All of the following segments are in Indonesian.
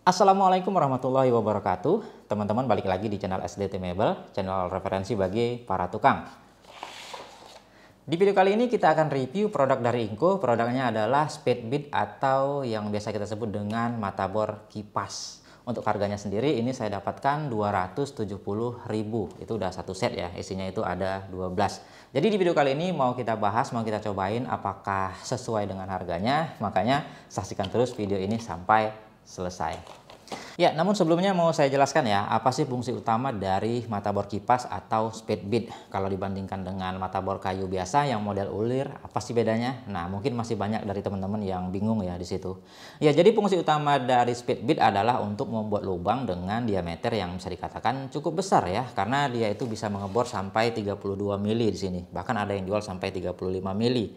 Assalamualaikum warahmatullahi wabarakatuh. Teman-teman balik lagi di channel SDT Mebel, channel referensi bagi para tukang. Di video kali ini kita akan review produk dari inko Produknya adalah speed bit atau yang biasa kita sebut dengan mata bor kipas. Untuk harganya sendiri ini saya dapatkan 270.000. Itu udah satu set ya. Isinya itu ada 12. Jadi di video kali ini mau kita bahas, mau kita cobain apakah sesuai dengan harganya. Makanya saksikan terus video ini sampai selesai. Ya, namun sebelumnya mau saya jelaskan ya, apa sih fungsi utama dari mata bor kipas atau speed bead kalau dibandingkan dengan mata bor kayu biasa yang model ulir, apa sih bedanya? Nah, mungkin masih banyak dari teman-teman yang bingung ya di situ. Ya, jadi fungsi utama dari speed bead adalah untuk membuat lubang dengan diameter yang bisa dikatakan cukup besar ya, karena dia itu bisa mengebor sampai 32 mili di sini. Bahkan ada yang jual sampai 35 mili.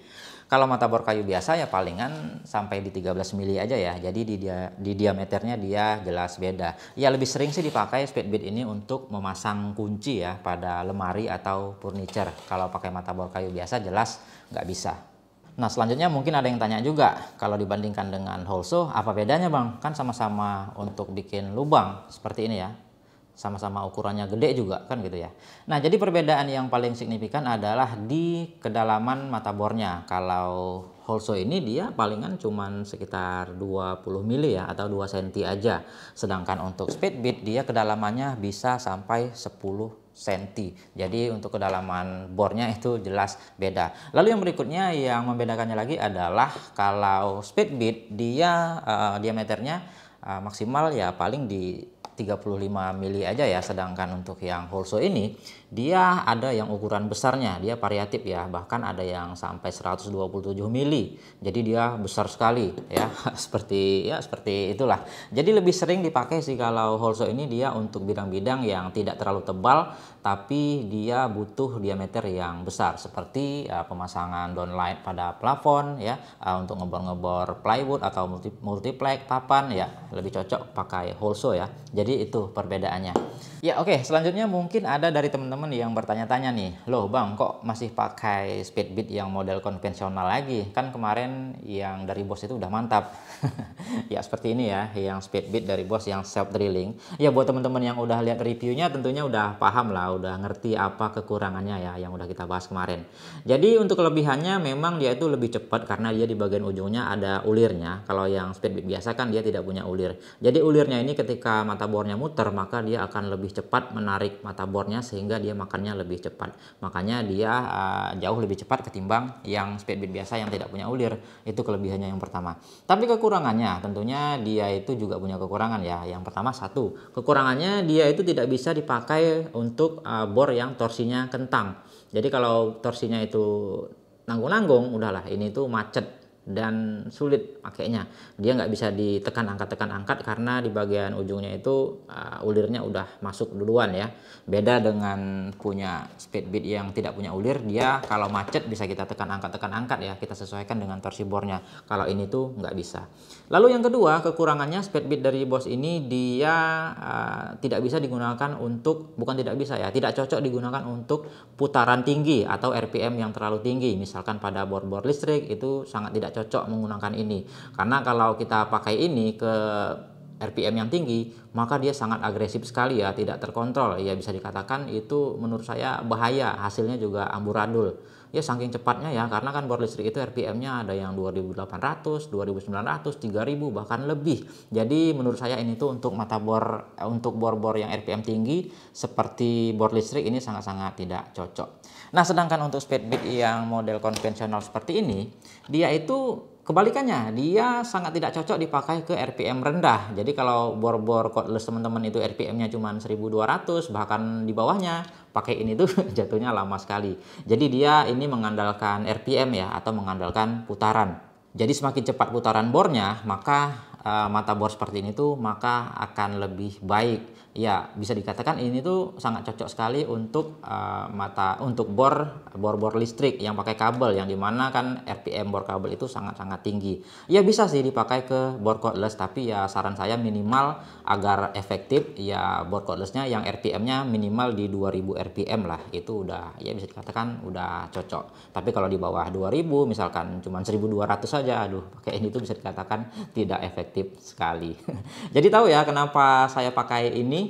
Kalau mata bor kayu biasa ya palingan sampai di 13 mili aja ya. Jadi di dia di diameternya dia jelas beda. Ya lebih sering sih dipakai speed bit ini untuk memasang kunci ya pada lemari atau furniture. Kalau pakai mata bor kayu biasa jelas nggak bisa. Nah selanjutnya mungkin ada yang tanya juga kalau dibandingkan dengan holso apa bedanya bang? Kan sama-sama untuk bikin lubang seperti ini ya sama-sama ukurannya gede juga kan gitu ya. Nah jadi perbedaan yang paling signifikan adalah di kedalaman mata bornya. Kalau Holso ini dia palingan cuma sekitar 20 mili ya atau 2 cm aja. Sedangkan untuk speed bit dia kedalamannya bisa sampai 10 cm. Jadi untuk kedalaman bornya itu jelas beda. Lalu yang berikutnya yang membedakannya lagi adalah kalau speed bit dia uh, diameternya uh, maksimal ya paling di 35 mili aja ya sedangkan untuk yang holso ini dia ada yang ukuran besarnya, dia variatif ya, bahkan ada yang sampai 127 mili. Jadi dia besar sekali ya, seperti ya seperti itulah. Jadi lebih sering dipakai sih kalau Holso ini dia untuk bidang-bidang yang tidak terlalu tebal tapi dia butuh diameter yang besar seperti ya, pemasangan downlight pada plafon ya eh, untuk ngebor-ngebor plywood atau multi multiplex papan ya lebih cocok pakai Holso ya. Jadi itu perbedaannya. Ya oke, okay, selanjutnya mungkin ada dari teman-teman teman-teman yang bertanya-tanya nih, loh bang kok masih pakai speed beat yang model konvensional lagi? Kan kemarin yang dari bos itu udah mantap. ya seperti ini ya, yang speed beat dari bos yang self drilling. Ya buat teman-teman yang udah lihat reviewnya tentunya udah paham lah, udah ngerti apa kekurangannya ya yang udah kita bahas kemarin. Jadi untuk kelebihannya memang dia itu lebih cepat karena dia di bagian ujungnya ada ulirnya. Kalau yang speed beat biasa kan dia tidak punya ulir. Jadi ulirnya ini ketika mata bornya muter maka dia akan lebih cepat menarik mata bornya sehingga dia dia makannya lebih cepat. Makanya dia uh, jauh lebih cepat ketimbang yang speedbait biasa yang tidak punya ulir. Itu kelebihannya yang pertama. Tapi kekurangannya tentunya dia itu juga punya kekurangan ya. Yang pertama satu, kekurangannya dia itu tidak bisa dipakai untuk uh, bor yang torsinya kentang. Jadi kalau torsinya itu nanggung-nanggung, udahlah ini tuh macet dan sulit pakainya. Dia nggak bisa ditekan angkat-tekan angkat karena di bagian ujungnya itu uh, ulirnya udah masuk duluan ya. Beda dengan punya speed bit yang tidak punya ulir, dia kalau macet bisa kita tekan angkat-tekan angkat ya. Kita sesuaikan dengan torsi bornya. Kalau ini tuh nggak bisa. Lalu yang kedua kekurangannya speed bit dari bos ini dia uh, tidak bisa digunakan untuk bukan tidak bisa ya, tidak cocok digunakan untuk putaran tinggi atau RPM yang terlalu tinggi. Misalkan pada bor-bor listrik itu sangat tidak cocok menggunakan ini karena kalau kita pakai ini ke RPM yang tinggi, maka dia sangat agresif sekali ya, tidak terkontrol. Ya bisa dikatakan itu menurut saya bahaya, hasilnya juga amburadul. Ya saking cepatnya ya, karena kan bor listrik itu RPM-nya ada yang 2800, 2900, 3000 bahkan lebih. Jadi menurut saya ini tuh untuk mata bor untuk bor-bor yang RPM tinggi seperti bor listrik ini sangat-sangat tidak cocok. Nah, sedangkan untuk speed bit yang model konvensional seperti ini, dia itu Kebalikannya, dia sangat tidak cocok dipakai ke RPM rendah. Jadi kalau bor-bor cordless teman-teman itu RPM-nya cuma 1200, bahkan di bawahnya, pakai ini tuh jatuhnya lama sekali. Jadi dia ini mengandalkan RPM ya, atau mengandalkan putaran. Jadi semakin cepat putaran bornya, maka uh, mata bor seperti ini tuh maka akan lebih baik ya bisa dikatakan ini tuh sangat cocok sekali untuk uh, mata untuk bor bor bor listrik yang pakai kabel yang dimana kan RPM bor kabel itu sangat sangat tinggi ya bisa sih dipakai ke bor cordless tapi ya saran saya minimal agar efektif ya bor cordlessnya yang RPM-nya minimal di 2000 RPM lah itu udah ya bisa dikatakan udah cocok tapi kalau di bawah 2000 misalkan cuma 1200 saja aduh pakai ini tuh bisa dikatakan tidak efektif sekali jadi tahu ya kenapa saya pakai ini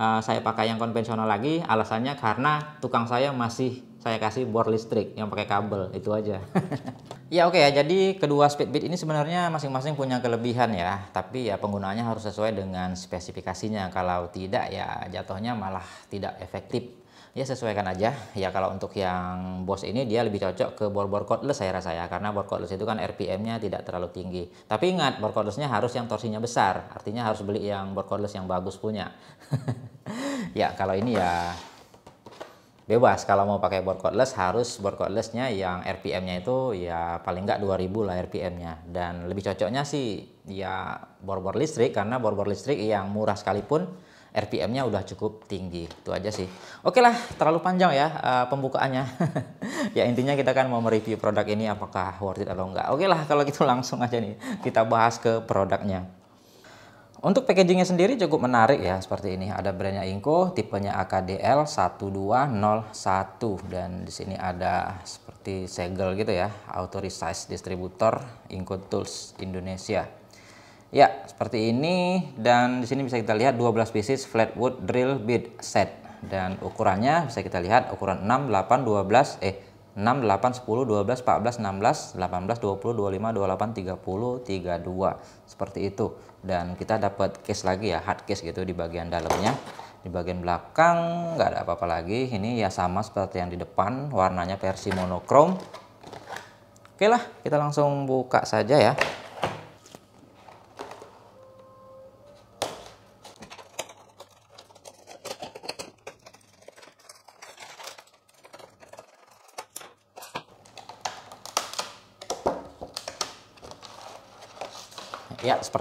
Eh, saya pakai yang konvensional lagi alasannya karena tukang saya masih saya kasih bor listrik yang pakai kabel itu aja ya oke okay, ya jadi kedua speedbit ini sebenarnya masing-masing punya kelebihan ya tapi ya penggunaannya harus sesuai dengan spesifikasinya kalau tidak ya jatuhnya malah tidak efektif ya sesuaikan aja ya kalau untuk yang bos ini dia lebih cocok ke bor-bor cordless saya rasa ya karena bor cordless itu kan RPM-nya tidak terlalu tinggi tapi ingat bor cordless nya harus yang torsinya besar artinya harus beli yang bor cordless yang bagus punya ya kalau ini ya bebas kalau mau pakai bor cordless harus bor cordless nya yang RPM-nya itu ya paling nggak 2000 lah RPM-nya dan lebih cocoknya sih ya bor-bor listrik karena bor-bor listrik yang murah sekalipun RPM-nya udah cukup tinggi. Itu aja sih. Oke lah, terlalu panjang ya uh, pembukaannya. ya intinya kita kan mau mereview produk ini apakah worth it atau enggak. Oke lah kalau gitu langsung aja nih kita bahas ke produknya. Untuk packagingnya sendiri cukup menarik ya seperti ini. Ada brandnya Inko, tipenya AKDL 1201 dan di sini ada seperti segel gitu ya, authorized distributor Inko Tools Indonesia. Ya, seperti ini dan di sini bisa kita lihat 12 pieces flatwood drill bit set dan ukurannya bisa kita lihat ukuran 6, 8, 12 eh 6, 8, 10, 12, 14, 16, 18, 20, 25, 28, 30, 32 seperti itu dan kita dapat case lagi ya hard case gitu di bagian dalamnya di bagian belakang nggak ada apa-apa lagi ini ya sama seperti yang di depan warnanya versi monokrom Oke lah kita langsung buka saja ya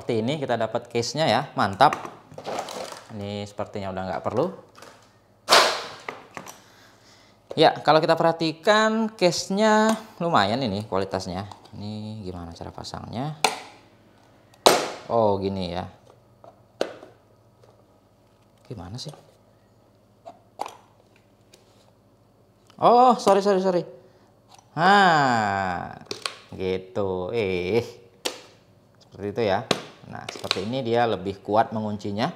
seperti ini kita dapat case-nya ya mantap ini sepertinya udah nggak perlu ya kalau kita perhatikan case-nya lumayan ini kualitasnya ini gimana cara pasangnya oh gini ya gimana sih oh sorry sorry sorry ah gitu eh seperti itu ya Nah, seperti ini dia lebih kuat menguncinya.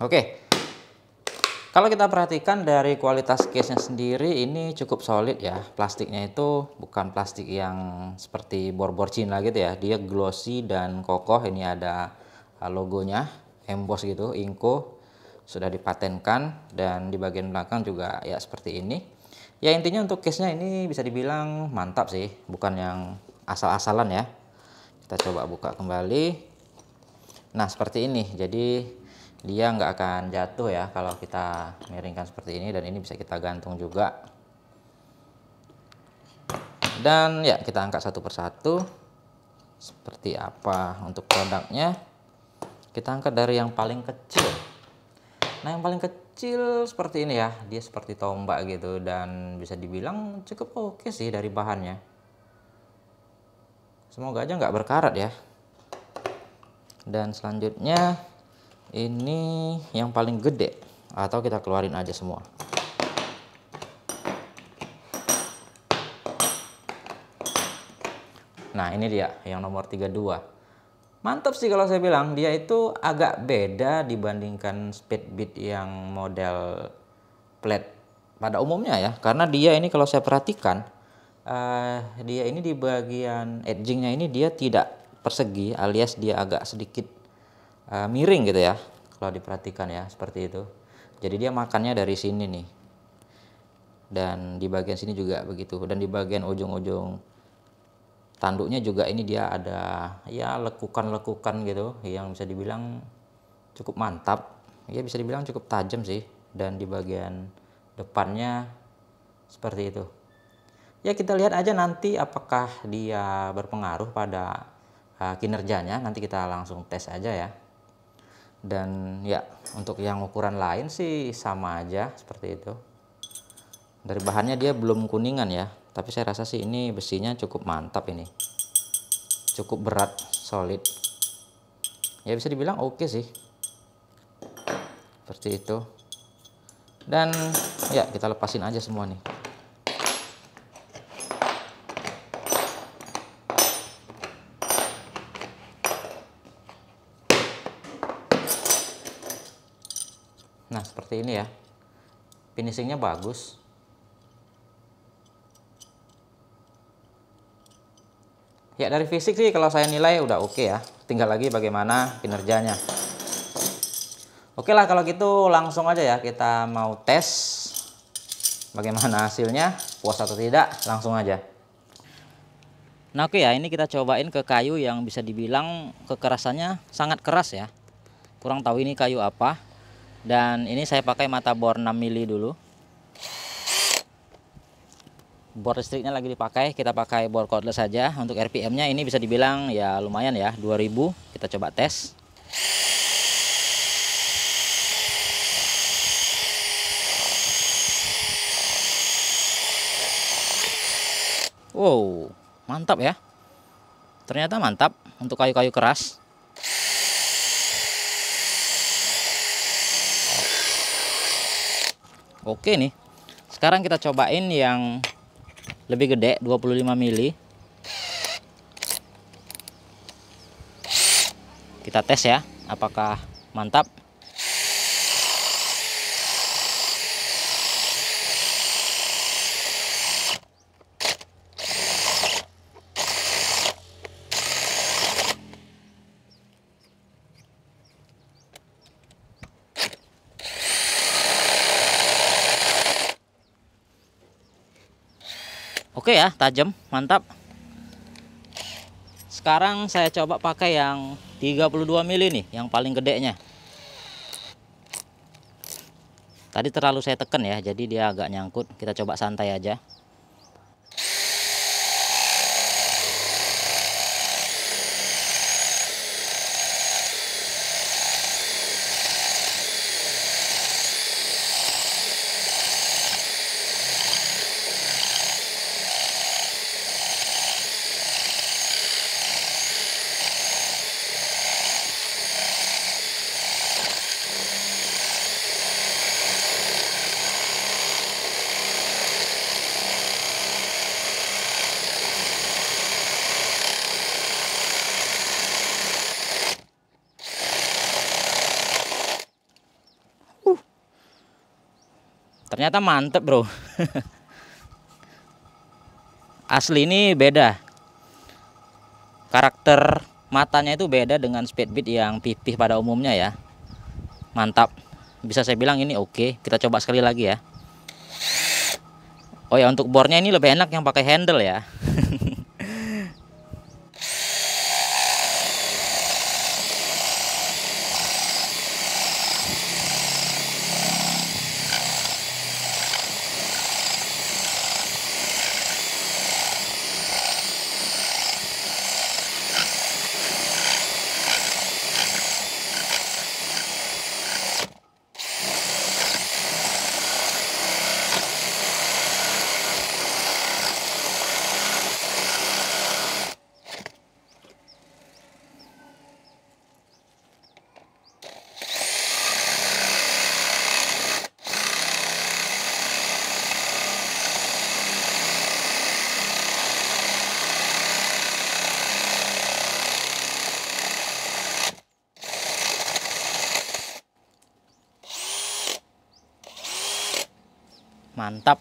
Oke. Kalau kita perhatikan dari kualitas case-nya sendiri ini cukup solid ya. Plastiknya itu bukan plastik yang seperti bor-bor Cina gitu ya. Dia glossy dan kokoh. Ini ada uh, logonya emboss gitu, inko sudah dipatenkan dan di bagian belakang juga ya seperti ini. Ya intinya untuk case-nya ini bisa dibilang mantap sih, bukan yang asal-asalan ya kita coba buka kembali nah seperti ini jadi dia nggak akan jatuh ya kalau kita miringkan seperti ini dan ini bisa kita gantung juga dan ya kita angkat satu persatu seperti apa untuk produknya kita angkat dari yang paling kecil nah yang paling kecil seperti ini ya dia seperti tombak gitu dan bisa dibilang cukup oke sih dari bahannya semoga aja nggak berkarat ya dan selanjutnya ini yang paling gede atau kita keluarin aja semua nah ini dia yang nomor 32 Mantap sih kalau saya bilang, dia itu agak beda dibandingkan speed beat yang model plat pada umumnya ya. Karena dia ini kalau saya perhatikan, uh, dia ini di bagian edgingnya ini dia tidak persegi alias dia agak sedikit uh, miring gitu ya kalau diperhatikan ya seperti itu jadi dia makannya dari sini nih dan di bagian sini juga begitu dan di bagian ujung-ujung tanduknya juga ini dia ada ya lekukan-lekukan gitu yang bisa dibilang cukup mantap ya bisa dibilang cukup tajam sih dan di bagian depannya seperti itu ya kita lihat aja nanti apakah dia berpengaruh pada uh, kinerjanya nanti kita langsung tes aja ya dan ya untuk yang ukuran lain sih sama aja seperti itu dari bahannya dia belum kuningan ya tapi saya rasa sih ini besinya cukup mantap ini cukup berat solid ya bisa dibilang oke okay sih seperti itu dan ya kita lepasin aja semua nih seperti ini ya finishingnya bagus ya dari fisik sih kalau saya nilai udah oke okay ya tinggal lagi bagaimana kinerjanya oke lah kalau gitu langsung aja ya kita mau tes bagaimana hasilnya puas atau tidak langsung aja nah oke okay ya ini kita cobain ke kayu yang bisa dibilang kekerasannya sangat keras ya kurang tahu ini kayu apa dan ini saya pakai mata bor 6 mili dulu bor listriknya lagi dipakai kita pakai bor cordless saja untuk RPM nya ini bisa dibilang ya lumayan ya 2000 kita coba tes Wow, mantap ya. Ternyata mantap untuk kayu-kayu keras. oke nih sekarang kita cobain yang lebih gede 25 mili kita tes ya apakah mantap oke ya tajam mantap sekarang saya coba pakai yang 32 mili nih yang paling gede nya. tadi terlalu saya tekan ya jadi dia agak nyangkut kita coba santai aja ternyata mantep bro asli ini beda karakter matanya itu beda dengan speedbit yang pipih pada umumnya ya mantap bisa saya bilang ini oke kita coba sekali lagi ya Oh ya untuk bornya ini lebih enak yang pakai handle ya mantap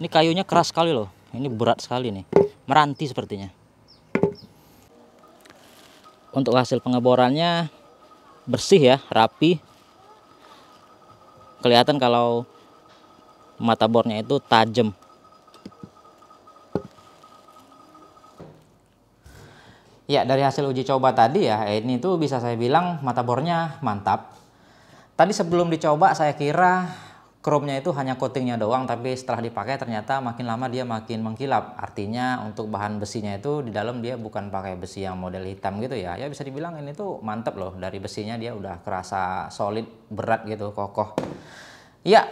ini kayunya keras sekali loh ini berat sekali nih meranti sepertinya untuk hasil pengeborannya bersih ya rapi kelihatan kalau mata bornya itu tajam Ya dari hasil uji coba tadi ya eh, ini tuh bisa saya bilang mata bornya mantap Tadi sebelum dicoba saya kira chrome-nya itu hanya coatingnya doang tapi setelah dipakai ternyata makin lama dia makin mengkilap artinya untuk bahan besinya itu di dalam dia bukan pakai besi yang model hitam gitu ya ya bisa dibilang ini tuh mantep loh dari besinya dia udah kerasa solid berat gitu kokoh ya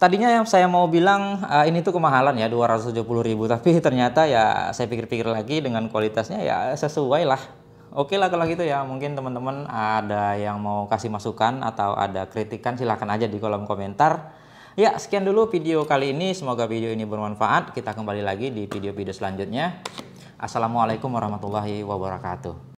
tadinya yang saya mau bilang uh, ini tuh kemahalan ya 270.000 tapi ternyata ya saya pikir-pikir lagi dengan kualitasnya ya sesuai lah Oke lah kalau gitu ya, mungkin teman-teman ada yang mau kasih masukan atau ada kritikan silahkan aja di kolom komentar. Ya, sekian dulu video kali ini. Semoga video ini bermanfaat. Kita kembali lagi di video-video selanjutnya. Assalamualaikum warahmatullahi wabarakatuh.